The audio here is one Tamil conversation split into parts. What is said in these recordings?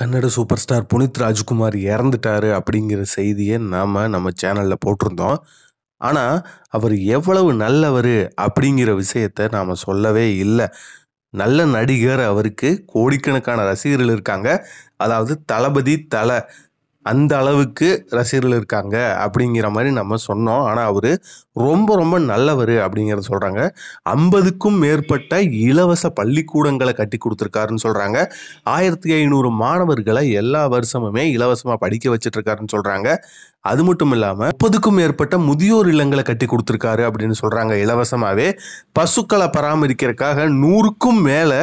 கன்னட சூப்பர் ஸ்டார் புனித் ராஜ்குமார் இறந்துட்டாரு அப்படிங்கிற செய்தியை நாம் நம்ம சேனலில் போட்டிருந்தோம் ஆனால் அவர் எவ்வளவு நல்லவர் அப்படிங்கிற விஷயத்த நாம் சொல்லவே இல்லை நல்ல நடிகர் அவருக்கு கோடிக்கணக்கான ரசிகர்கள் இருக்காங்க அதாவது தளபதி தலை அந்த அளவுக்கு ரசிகர்கள் இருக்காங்க அப்படிங்கிற மாதிரி நம்ம சொன்னோம் ஆனால் அவர் ரொம்ப ரொம்ப நல்லவர் அப்படிங்கிறத சொல்கிறாங்க ஐம்பதுக்கும் மேற்பட்ட இலவச பள்ளிக்கூடங்களை கட்டி கொடுத்துருக்காருன்னு சொல்கிறாங்க ஆயிரத்தி ஐநூறு மாணவர்களை எல்லா வருஷமுமே இலவசமாக படிக்க வச்சிட்ருக்காருன்னு சொல்கிறாங்க அது மட்டும் இல்லாமல் முப்பதுக்கும் மேற்பட்ட முதியோர் இல்லங்களை கட்டி கொடுத்துருக்காரு அப்படின்னு சொல்கிறாங்க இலவசமாகவே பசுக்களை பராமரிக்கிறதுக்காக நூறுக்கும் மேலே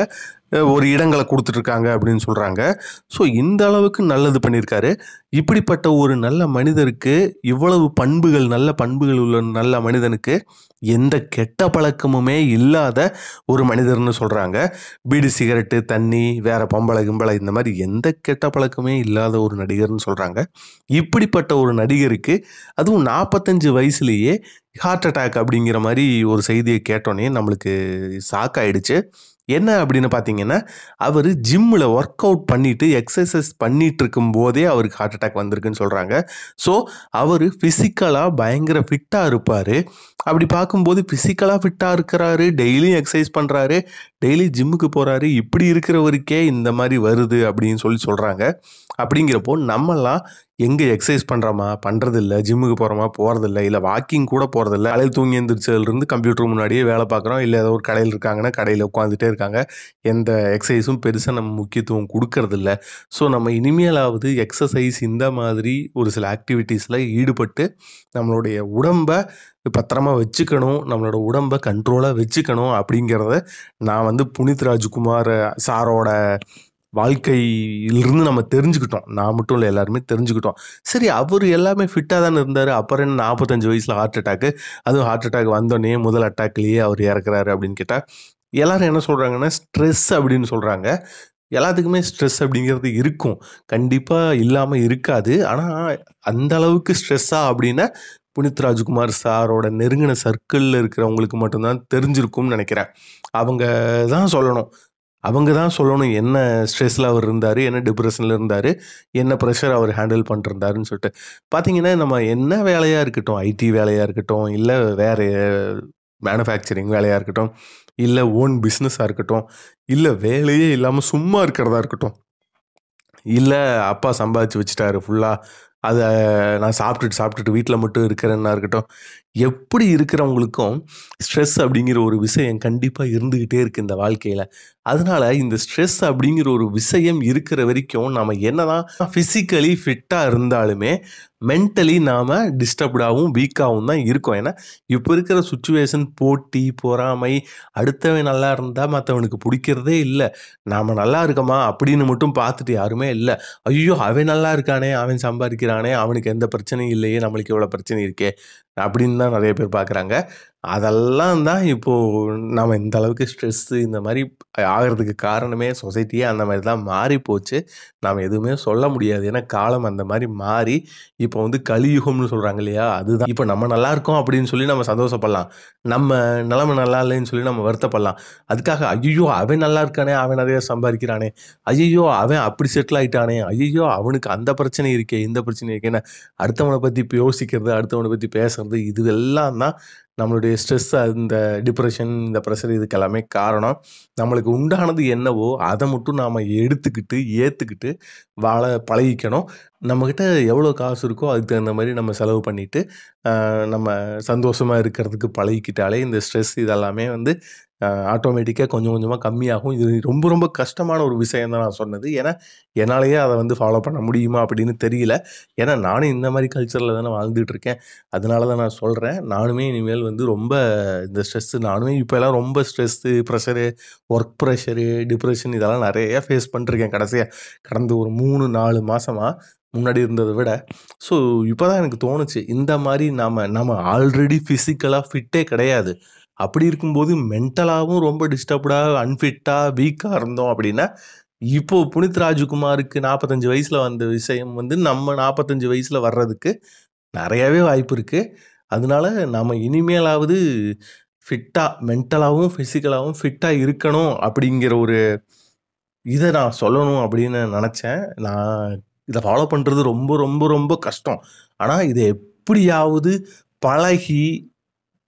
ஒரு இடங்களை கொடுத்துட்ருக்காங்க அப்படின்னு சொல்கிறாங்க ஸோ இந்த அளவுக்கு நல்லது பண்ணியிருக்காரு இப்படிப்பட்ட ஒரு நல்ல மனிதருக்கு இவ்வளவு பண்புகள் நல்ல பண்புகள் உள்ள நல்ல மனிதனுக்கு எந்த கெட்ட பழக்கமுமே இல்லாத ஒரு மனிதர்னு சொல்கிறாங்க பீடி சிகரெட்டு தண்ணி வேறு பம்பளை கிம்பளை இந்த மாதிரி எந்த கெட்ட பழக்கமே இல்லாத ஒரு நடிகர்னு சொல்கிறாங்க இப்படிப்பட்ட ஒரு நடிகருக்கு அதுவும் நாற்பத்தஞ்சு வயசுலேயே ஹார்ட் அட்டாக் அப்படிங்கிற மாதிரி ஒரு செய்தியை கேட்டோன்னே நம்மளுக்கு சாக்காயிடுச்சு என்ன அப்படின்னு பார்த்தீங்கன்னா அவர் ஜிம்மில் ஒர்க் அவுட் பண்ணிவிட்டு எக்ஸசைஸ் பண்ணிகிட்டு இருக்கும் போதே அவருக்கு ஹார்ட் அட்டாக் வந்திருக்குன்னு சொல்கிறாங்க ஸோ அவர் ஃபிசிக்கலாக பயங்கர ஃபிட்டாக இருப்பார் அப்படி பார்க்கும்போது ஃபிசிக்கலாக ஃபிட்டாக இருக்கிறாரு டெய்லியும் எக்ஸசைஸ் பண்ணுறாரு டெய்லி ஜிம்முக்கு போகிறாரு இப்படி இருக்கிறவருக்கே இந்த மாதிரி வருது அப்படின்னு சொல்லி சொல்கிறாங்க அப்படிங்கிறப்போ நம்மெல்லாம் எங்கே எக்ஸசைஸ் பண்ணுறோமா பண்ணுறதில்ல ஜிம்முக்கு போகிறோமா போகிறதில்ல இல்லை வாக்கிங் கூட போகிறதில்ல காலையில் தூங்கி எழுந்திரிச்சதுலேருந்து கம்ப்யூட்டர் முன்னாடியே வேலை பார்க்குறோம் இல்லை ஏதோ ஒரு கடையில் இருக்காங்கன்னா கடையில் உட்காந்துட்டே இருக்காங்க எந்த எக்ஸசைஸும் பெருசாக நம்ம முக்கியத்துவம் கொடுக்கறதில்ல ஸோ நம்ம இனிமேலாவது எக்ஸசைஸ் இந்த மாதிரி ஒரு சில ஆக்டிவிட்டீஸில் ஈடுபட்டு நம்மளுடைய உடம்பை பத்திரமா வச்சுக்கணும் நம்மளோட உடம்பை கண்ட்ரோலாக வச்சுக்கணும் அப்படிங்கிறத நான் வந்து புனித் ராஜ்குமார் சாரோட வாழ்க்கையிலிருந்து நம்ம தெரிஞ்சுக்கிட்டோம் நான் மட்டும் இல்லை எல்லாருமே தெரிஞ்சுக்கிட்டோம் சரி அவர் எல்லாமே ஃபிட்டாக தானே இருந்தார் அப்புறம் என்ன நாற்பத்தஞ்சு வயசில் ஹார்ட் அட்டாக்கு அதுவும் ஹார்ட் அட்டாக் வந்தோடனே முதல் அட்டாக்லேயே அவர் இறக்குறாரு அப்படின்னு கேட்டால் எல்லோரும் என்ன சொல்கிறாங்கன்னா ஸ்ட்ரெஸ் அப்படின்னு சொல்கிறாங்க எல்லாத்துக்குமே ஸ்ட்ரெஸ் அப்படிங்கிறது இருக்கும் கண்டிப்பாக இல்லாமல் இருக்காது ஆனால் அந்த அளவுக்கு ஸ்ட்ரெஸ்ஸாக அப்படின்னா புனித் ராஜ்குமார் சாரோட நெருங்கின சர்க்கிளில் இருக்கிறவங்களுக்கு மட்டும்தான் தெரிஞ்சிருக்கும்னு நினைக்கிறேன் அவங்க தான் சொல்லணும் அவங்க தான் சொல்லணும் என்ன ஸ்ட்ரெஸ்ஸில் அவர் இருந்தார் என்ன டிப்ரெஷனில் இருந்தார் என்ன ப்ரெஷர் அவர் ஹேண்டில் பண்ணிருந்தாருன்னு சொல்லிட்டு பார்த்தீங்கன்னா நம்ம என்ன வேலையாக இருக்கட்டும் ஐடி வேலையாக இருக்கட்டும் இல்லை வேறு மேனுஃபேக்சரிங் வேலையாக இருக்கட்டும் இல்லை ஓன் பிஸ்னஸாக இருக்கட்டும் இல்லை வேலையே இல்லாமல் சும்மா இருக்கிறதா இருக்கட்டும் இல்லை அப்பா சம்பாதிச்சு வச்சுட்டாரு ஃபுல்லாக அதை நான் சாப்பிட்டுட்டு சாப்பிட்டுட்டு வீட்டில் மட்டும் இருக்கிறேன்னா இருக்கட்டும் எப்படி இருக்கிறவங்களுக்கும் ஸ்ட்ரெஸ் அப்படிங்கிற ஒரு விஷயம் கண்டிப்பாக இருந்துக்கிட்டே இருக்குது இந்த வாழ்க்கையில் அதனால் இந்த ஸ்ட்ரெஸ் அப்படிங்கிற ஒரு விஷயம் இருக்கிற வரைக்கும் நம்ம தான் ஃபிசிக்கலி ஃபிட்டாக இருந்தாலுமே மென்டலி நாம் டிஸ்டர்ப்டாகவும் வீக்காகவும் தான் இருக்கோம் ஏன்னா இப்போ இருக்கிற சுச்சுவேஷன் போட்டி பொறாமை அடுத்தவன் நல்லா இருந்தால் மற்றவனுக்கு பிடிக்கிறதே இல்லை நாம் நல்லா இருக்கோமா அப்படின்னு மட்டும் பார்த்துட்டு யாருமே இல்லை ஐயோ அவன் நல்லா இருக்கானே அவன் சம்பாதிக்கிறானே அவனுக்கு எந்த பிரச்சனையும் இல்லையே நம்மளுக்கு எவ்வளோ பிரச்சனை இருக்கே அப்படின்னு தான் நிறைய பேர் பார்க்குறாங்க அதெல்லாம் தான் இப்போது நம்ம இந்த அளவுக்கு ஸ்ட்ரெஸ்ஸு இந்த மாதிரி ஆகிறதுக்கு காரணமே சொசைட்டியே அந்த மாதிரி தான் மாறி போச்சு நாம் எதுவுமே சொல்ல முடியாது ஏன்னா காலம் அந்த மாதிரி மாறி இப்போ வந்து கலியுகம்னு சொல்கிறாங்க இல்லையா அதுதான் இப்போ நம்ம நல்லா இருக்கோம் அப்படின்னு சொல்லி நம்ம சந்தோஷப்படலாம் நம்ம நிலமை நல்லா இல்லைன்னு சொல்லி நம்ம வருத்தப்படலாம் அதுக்காக ஐயோ அவன் நல்லா இருக்கானே அவன் நிறைய சம்பாதிக்கிறானே ஐயோ அவன் அப்படி செட்டில் ஆகிட்டானே ஐயோ அவனுக்கு அந்த பிரச்சனை இருக்கே இந்த பிரச்சனை இருக்கேன்னு அடுத்தவனை பற்றி யோசிக்கிறது அடுத்தவனை பற்றி பேசுறது இது எல்லாம் தான் நம்மளுடைய ஸ்ட்ரெஸ் அந்த டிப்ரெஷன் இந்த ப்ரெஷர் இதுக்கெல்லாமே காரணம் நம்மளுக்கு உண்டானது என்னவோ அதை மட்டும் நாம் எடுத்துக்கிட்டு ஏற்றுக்கிட்டு வாழ பழகிக்கணும் நம்மக்கிட்ட எவ்வளோ காசு இருக்கோ அதுக்கு தகுந்த மாதிரி நம்ம செலவு பண்ணிவிட்டு நம்ம சந்தோஷமாக இருக்கிறதுக்கு பழகிக்கிட்டாலே இந்த ஸ்ட்ரெஸ் இதெல்லாமே வந்து ஆட்டோமேட்டிக்காக கொஞ்சம் கொஞ்சமாக கம்மியாகும் இது ரொம்ப ரொம்ப கஷ்டமான ஒரு விஷயம் தான் நான் சொன்னது ஏன்னா என்னாலேயே அதை வந்து ஃபாலோ பண்ண முடியுமா அப்படின்னு தெரியல ஏன்னா நானும் இந்த மாதிரி கல்ச்சரில் தானே வாழ்ந்துட்டு இருக்கேன் அதனால தான் நான் சொல்கிறேன் நானுமே இனிமேல் வந்து ரொம்ப இந்த ஸ்ட்ரெஸ்ஸு நானுமே இப்போலாம் ரொம்ப stress pressure work pressure depression இதெல்லாம் நிறையா ஃபேஸ் பண்ணிருக்கேன் கடைசியாக கடந்த ஒரு மூணு நாலு மாதமாக முன்னாடி இருந்ததை விட ஸோ இப்போ தான் எனக்கு தோணுச்சு இந்த மாதிரி நாம் நம்ம ஆல்ரெடி ஃபிசிக்கலாக ஃபிட்டே கிடையாது அப்படி இருக்கும்போது மென்டலாகவும் ரொம்ப டிஸ்டர்ப்டாக அன்ஃபிட்டாக வீக்காக இருந்தோம் அப்படின்னா இப்போது புனித் ராஜ்குமாருக்கு நாற்பத்தஞ்சு வயசில் வந்த விஷயம் வந்து நம்ம நாற்பத்தஞ்சு வயசில் வர்றதுக்கு நிறையாவே வாய்ப்பு இருக்குது அதனால நம்ம இனிமேலாவது ஃபிட்டாக மென்டலாகவும் ஃபிசிக்கலாகவும் ஃபிட்டாக இருக்கணும் அப்படிங்கிற ஒரு இதை நான் சொல்லணும் அப்படின்னு நினச்சேன் நான் இதை ஃபாலோ பண்ணுறது ரொம்ப ரொம்ப ரொம்ப கஷ்டம் ஆனால் இதை எப்படியாவது பழகி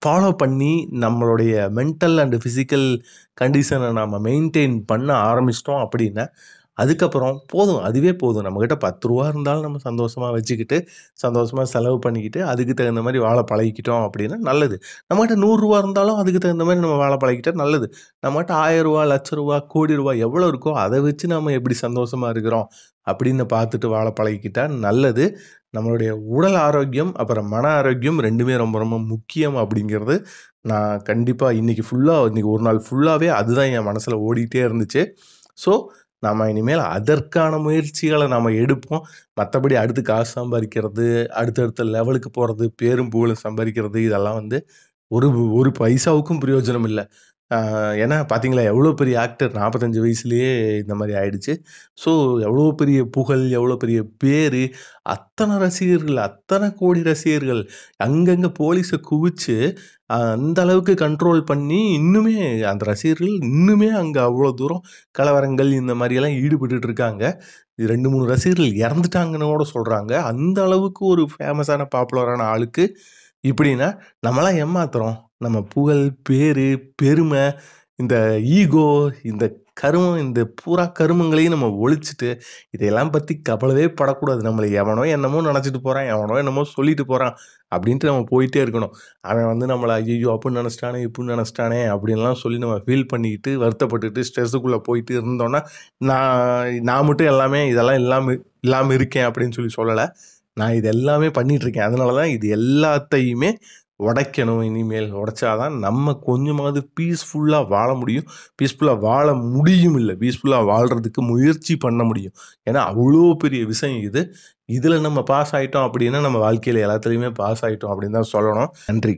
ஃபாலோ பண்ணி நம்மளுடைய மென்டல் அண்டு ஃபிசிக்கல் கண்டிஷனை நாம் மெயின்டைன் பண்ண ஆரம்பிச்சிட்டோம் அப்படின்னா அதுக்கப்புறம் போதும் அதுவே போதும் நம்மக்கிட்ட பத்து ரூபா இருந்தாலும் நம்ம சந்தோஷமாக வச்சுக்கிட்டு சந்தோஷமாக செலவு பண்ணிக்கிட்டு அதுக்கு தகுந்த மாதிரி வாழை பழகிக்கிட்டோம் அப்படின்னா நல்லது நம்மகிட்ட நூறுரூவா இருந்தாலும் அதுக்கு தகுந்த மாதிரி நம்ம வாழை பழகிட்டா நல்லது நம்மகிட்ட ஆயிரம் ரூபா லட்ச ரூபா கோடி ரூபா எவ்வளோ இருக்கோ அதை வச்சு நம்ம எப்படி சந்தோஷமாக இருக்கிறோம் அப்படின்னு பார்த்துட்டு வாழை பழகிக்கிட்டா நல்லது நம்மளுடைய உடல் ஆரோக்கியம் அப்புறம் மன ஆரோக்கியம் ரெண்டுமே ரொம்ப ரொம்ப முக்கியம் அப்படிங்கிறது நான் கண்டிப்பாக இன்றைக்கி ஃபுல்லாக இன்றைக்கி ஒரு நாள் ஃபுல்லாகவே அதுதான் என் மனசில் ஓடிக்கிட்டே இருந்துச்சு ஸோ நாம் இனிமேல் அதற்கான முயற்சிகளை நாம் எடுப்போம் மற்றபடி அடுத்து காசு சம்பாதிக்கிறது அடுத்தடுத்த லெவலுக்கு போகிறது பேரும் புகழும் சம்பாதிக்கிறது இதெல்லாம் வந்து ஒரு ஒரு பைசாவுக்கும் பிரயோஜனம் இல்லை ஏன்னா பார்த்தீங்களா எவ்வளோ பெரிய ஆக்டர் நாற்பத்தஞ்சு வயசுலேயே இந்த மாதிரி ஆயிடுச்சு ஸோ எவ்வளோ பெரிய புகழ் எவ்வளோ பெரிய பேர் அத்தனை ரசிகர்கள் அத்தனை கோடி ரசிகர்கள் அங்கங்கே போலீஸை குவிச்சு அந்த அளவுக்கு கண்ட்ரோல் பண்ணி இன்னுமே அந்த ரசிகர்கள் இன்னுமே அங்கே அவ்வளோ தூரம் கலவரங்கள் இந்த மாதிரியெல்லாம் ஈடுபட்டு இருக்காங்க ரெண்டு மூணு ரசிகர்கள் இறந்துட்டாங்கன்னு கூட சொல்கிறாங்க அந்த அளவுக்கு ஒரு ஃபேமஸான பாப்புலரான ஆளுக்கு இப்படின்னா நம்மளாம் ஏமாத்துறோம் நம்ம புகழ் பேர் பெருமை இந்த ஈகோ இந்த கருமம் இந்த பூரா கருமங்களையும் நம்ம ஒழிச்சிட்டு இதையெல்லாம் பற்றி கவலவே படக்கூடாது நம்மளை எவனோ என்னமோ நினச்சிட்டு போகிறான் எவனோ என்னமோ சொல்லிட்டு போகிறான் அப்படின்ட்டு நம்ம போயிட்டே இருக்கணும் அவன் வந்து நம்மளை ஐயோ அப்படின்னு நினச்சிட்டானே இப்படின்னு நினச்சிட்டானே அப்படின்லாம் சொல்லி நம்ம ஃபீல் பண்ணிக்கிட்டு வருத்தப்பட்டுட்டு ஸ்ட்ரெஸ்ஸுக்குள்ளே போயிட்டு இருந்தோன்னா நான் நான் மட்டும் எல்லாமே இதெல்லாம் இல்லாமல் இல்லாமல் இருக்கேன் அப்படின்னு சொல்லி சொல்லலை நான் இது எல்லாமே பண்ணிகிட்ருக்கேன் அதனால தான் இது எல்லாத்தையுமே உடைக்கணும் இனிமேல் உடைச்சாதான் நம்ம கொஞ்சமாவது பீஸ்ஃபுல்லாக வாழ முடியும் பீஸ்ஃபுல்லாக வாழ முடியும் இல்லை பீஸ்ஃபுல்லாக வாழ்கிறதுக்கு முயற்சி பண்ண முடியும் ஏன்னா அவ்வளோ பெரிய விஷயம் இது இதில் நம்ம பாஸ் ஆகிட்டோம் அப்படின்னா நம்ம வாழ்க்கையில் எல்லாத்துலேயுமே பாஸ் ஆகிட்டோம் அப்படின்னு தான் சொல்லணும் நன்றி